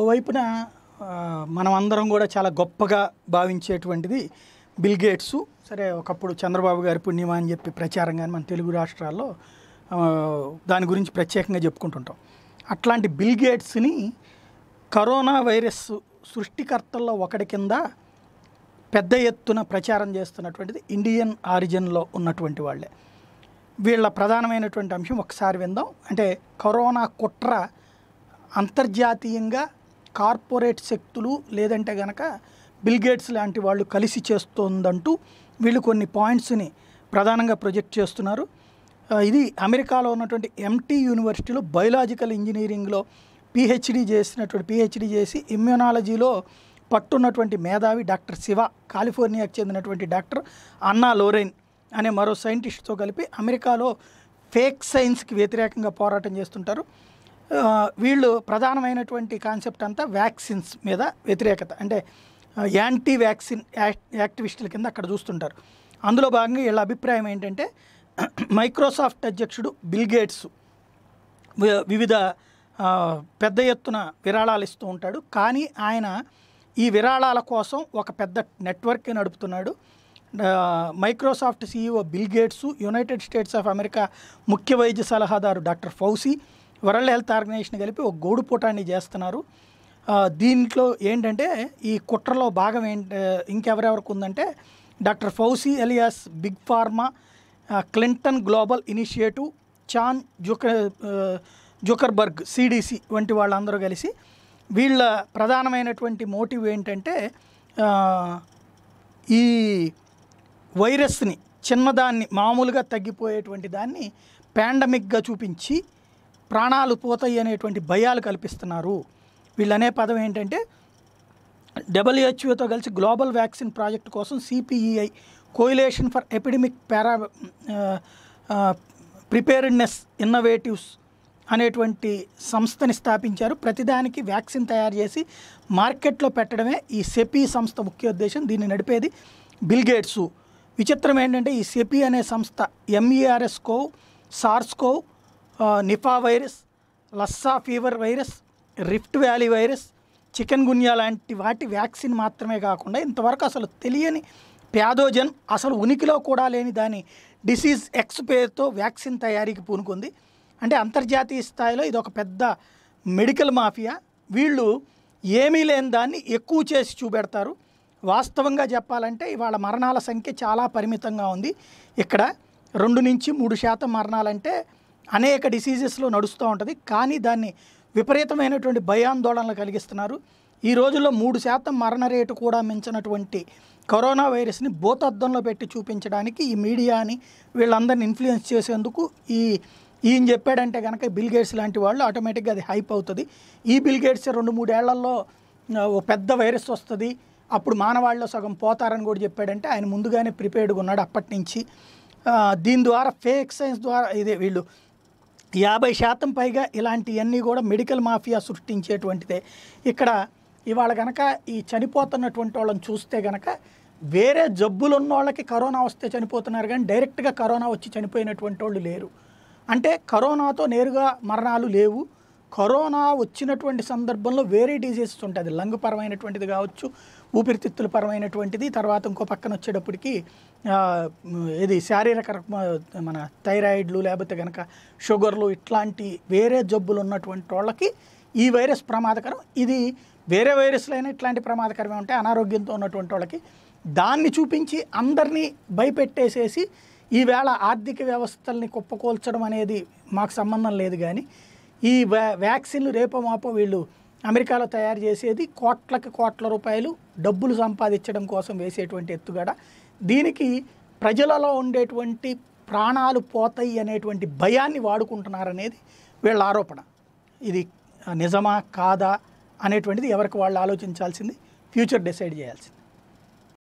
ఓవైపున మనం అందరం కూడా చాలా గొప్పగా భావించేటువంటిది బిల్ గేట్స్ సరే ఒకప్పుడు చంద్రబాబు గారి పుణ్యమా అని చెప్పి ప్రచారం కానీ మన తెలుగు రాష్ట్రాల్లో దాని గురించి ప్రత్యేకంగా చెప్పుకుంటుంటాం అట్లాంటి బిల్ గేట్స్ని కరోనా వైరస్ సృష్టికర్తల్లో ఒకటి కింద పెద్ద ఎత్తున ప్రచారం చేస్తున్నటువంటిది ఇండియన్ ఆరిజిన్లో ఉన్నటువంటి వాళ్ళే వీళ్ళ ప్రధానమైనటువంటి అంశం ఒకసారి విందాం అంటే కరోనా కుట్ర అంతర్జాతీయంగా కార్పొరేట్ శక్తులు లేదంటే గనక బిల్గేట్స్ లాంటి వాళ్ళు కలిసి చేస్తోందంటూ వీళ్ళు కొన్ని పాయింట్స్ని ప్రధానంగా ప్రొజెక్ట్ చేస్తున్నారు ఇది అమెరికాలో ఉన్నటువంటి ఎంటీ యూనివర్సిటీలో బయోలాజికల్ ఇంజనీరింగ్లో పిహెచ్డి చేసినటువంటి పిహెచ్డి చేసి ఇమ్యూనాలజీలో పట్టున్నటువంటి మేధావి డాక్టర్ శివ కాలిఫోర్నియాకు చెందినటువంటి డాక్టర్ అన్నా లోరెన్ అనే మరో సైంటిస్ట్తో కలిపి అమెరికాలో ఫేక్ సైన్స్కి వ్యతిరేకంగా పోరాటం చేస్తుంటారు వీళ్ళు ప్రధానమైనటువంటి కాన్సెప్ట్ అంతా వ్యాక్సిన్స్ మీద వ్యతిరేకత అంటే యాంటీ వ్యాక్సిన్ యాక్టివిస్టుల కింద అక్కడ చూస్తుంటారు అందులో భాగంగా వీళ్ళ అభిప్రాయం ఏంటంటే మైక్రోసాఫ్ట్ అధ్యక్షుడు బిల్ గేట్స్ వివిధ పెద్ద ఎత్తున విరాళాలు ఇస్తూ ఉంటాడు కానీ ఆయన ఈ విరాళాల కోసం ఒక పెద్ద నెట్వర్క్ నడుపుతున్నాడు Microsoft CEO Bill United States of America ముఖ్య వైద్య సలహాదారు doctor Fauci World Health Organization కలిపి ఒక గోడుపోటాన్ని చేస్తున్నారు దీంట్లో ఏంటంటే ఈ కుట్రలో భాగం ఏంటి ఇంకెవరెవరికి ఉందంటే doctor Fauci alias big pharma Clinton global initiative Chan Zucker Zuckerberg CDC వంటి వాళ్ళందరూ కలిసి వీళ్ళ ప్రధానమైనటువంటి మోటివ్ ఏంటంటే ఈ వైరస్ని చిన్నదాన్ని మామూలుగా తగ్గిపోయేటువంటి దాన్ని పాండమిక్గా చూపించి ప్రాణాలు పోతాయి అనేటువంటి భయాలు కల్పిస్తున్నారు వీళ్ళనే పదం ఏంటంటే డబ్ల్యూహెచ్ఓతో కలిసి గ్లోబల్ వ్యాక్సిన్ ప్రాజెక్ట్ కోసం సిపిఈఐ కోయిలేషన్ ఫర్ ఎపిడమిక్ పారా ప్రిపేర్డ్నెస్ ఇన్నోవేటివ్స్ అనేటువంటి సంస్థని స్థాపించారు ప్రతిదానికి వ్యాక్సిన్ తయారు చేసి మార్కెట్లో పెట్టడమే ఈ సెపి సంస్థ ముఖ్య ఉద్దేశం దీన్ని నడిపేది బిల్గేట్సు విచిత్రం ఏంటంటే ఈ సెపి అనే సంస్థ MERS SARS CoV SARS Nipah virus Lassa fever virus Rift Valley virus chikungunya లాంటి వాటి వ్యాక్సిన్ మాత్రమే కాకుండా ఇంతవరకు అసలు తెలియని ప్యాథోజన్ అసలు ఉనికిలో కూడా లేని దాని డిసీజ్ ఎక్స్ పేరుతో వ్యాక్సిన్ తయారీకి పూనుకుంది అంటే అంతర్జాతీయ స్థాయిలో ఇది ఒక పెద్ద మెడికల్ మాఫియా వీళ్ళు ఏమీ లేని దాన్ని ఎక్కువ చేసి చూపెడతారు వాస్తవంగా చెప్పాలంటే ఇవాళ మరణాల సంఖ్య చాలా పరిమితంగా ఉంది ఇక్కడ రెండు నుంచి మూడు శాతం మరణాలంటే అనేక డిసీజెస్లో నడుస్తూ ఉంటుంది కానీ దాన్ని విపరీతమైనటువంటి భయాందోళనలు కలిగిస్తున్నారు ఈ రోజుల్లో మూడు శాతం మరణ రేటు కూడా మించినటువంటి కరోనా వైరస్ని భూతద్దంలో పెట్టి చూపించడానికి ఈ మీడియాని వీళ్ళందరిని ఇన్ఫ్లుయెన్స్ చేసేందుకు ఈ ఈయన చెప్పాడంటే కనుక బిల్ గేట్స్ లాంటి వాళ్ళు ఆటోమేటిక్గా అది హైప్ అవుతుంది ఈ బిల్ గేట్స్ రెండు మూడేళ్లలో ఓ పెద్ద వైరస్ వస్తుంది అప్పుడు మానవాళ్ళు సగం పోతారని కూడా చెప్పాడంటే ఆయన ముందుగానే ప్రిపేర్డ్గా ఉన్నాడు అప్పటి నుంచి దీని ద్వారా ఫేక్ సైన్స్ ద్వారా ఇదే వీళ్ళు యాభై శాతం పైగా ఇలాంటివన్నీ కూడా మెడికల్ మాఫియా సృష్టించేటువంటిదే ఇక్కడ ఇవాళ గనక ఈ చనిపోతున్నటువంటి వాళ్ళని చూస్తే గనక వేరే జబ్బులు ఉన్న వాళ్ళకి కరోనా వస్తే చనిపోతున్నారు కానీ డైరెక్ట్గా కరోనా వచ్చి చనిపోయినటువంటి వాళ్ళు లేరు అంటే కరోనాతో నేరుగా మరణాలు లేవు కరోనా వచ్చినటువంటి సందర్భంలో వేరే డిజీజెస్ ఉంటుంది లంగ్ పరమైనటువంటిది కావచ్చు ఊపిరితిత్తుల పరమైనటువంటిది తర్వాత ఇంకో పక్కన వచ్చేటప్పటికి ఇది శారీరక మన థైరాయిడ్లు లేకపోతే కనుక షుగర్లు ఇట్లాంటి వేరే జబ్బులు ఉన్నటువంటి వాళ్ళకి ఈ వైరస్ ప్రమాదకరం ఇది వేరే వైరస్లైనా ఇట్లాంటి ప్రమాదకరమే ఉంటాయి అనారోగ్యంతో ఉన్నటువంటి వాళ్ళకి దాన్ని చూపించి అందరినీ భయపెట్టేసేసి ఈవేళ ఆర్థిక వ్యవస్థల్ని కుప్పకూల్చడం అనేది మాకు సంబంధం లేదు కానీ ఈ వ్యా వ్యాక్సిన్లు రేపో మాపో వీళ్ళు అమెరికాలో తయారు చేసేది కోట్లకి కోట్ల రూపాయలు డబ్బులు సంపాదించడం కోసం వేసేటువంటి ఎత్తుగడ దీనికి ప్రజలలో ఉండేటువంటి ప్రాణాలు పోతాయి అనేటువంటి భయాన్ని వాడుకుంటున్నారనేది వీళ్ళ ఆరోపణ ఇది నిజమా కాదా అనేటువంటిది ఎవరికి వాళ్ళు ఆలోచించాల్సింది ఫ్యూచర్ డిసైడ్ చేయాల్సింది